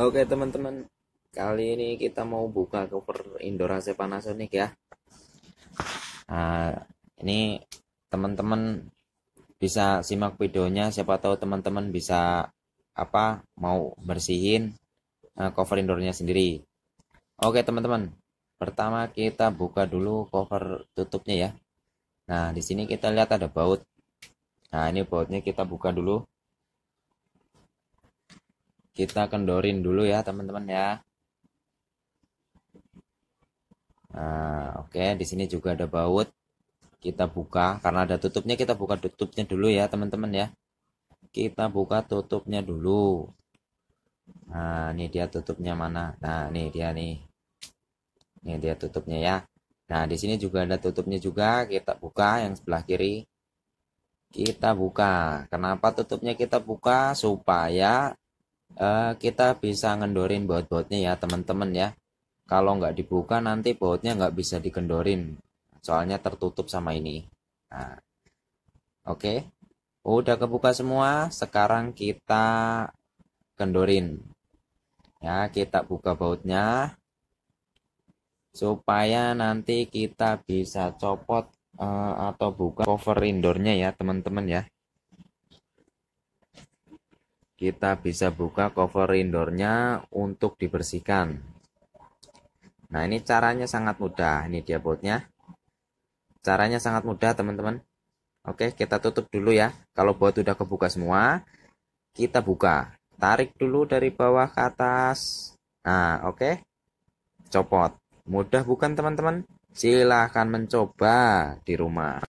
Oke teman-teman, kali ini kita mau buka cover indoor AC Panasonic ya. Nah, ini teman-teman bisa simak videonya, siapa tahu teman-teman bisa apa mau bersihin uh, cover indoornya sendiri. Oke teman-teman, pertama kita buka dulu cover tutupnya ya. Nah di sini kita lihat ada baut. Nah ini bautnya kita buka dulu kita kendorin dulu ya teman-teman ya nah oke okay. di sini juga ada baut kita buka karena ada tutupnya kita buka tutupnya dulu ya teman-teman ya kita buka tutupnya dulu nah ini dia tutupnya mana nah ini dia nih ini dia tutupnya ya nah di sini juga ada tutupnya juga kita buka yang sebelah kiri kita buka kenapa tutupnya kita buka supaya uh, kita bisa ngendorin baut-bautnya ya teman-teman ya kalau nggak dibuka nanti bautnya nggak bisa dikendorin soalnya tertutup sama ini nah, oke okay. udah kebuka semua sekarang kita kendorin ya kita buka bautnya supaya nanti kita bisa copot uh, atau buka cover indoornya ya teman-teman ya kita bisa buka cover indoornya untuk dibersihkan nah ini caranya sangat mudah ini dia botnya. caranya sangat mudah teman-teman oke kita tutup dulu ya kalau baut sudah kebuka semua kita buka tarik dulu dari bawah ke atas nah oke copot mudah bukan teman-teman silahkan mencoba di rumah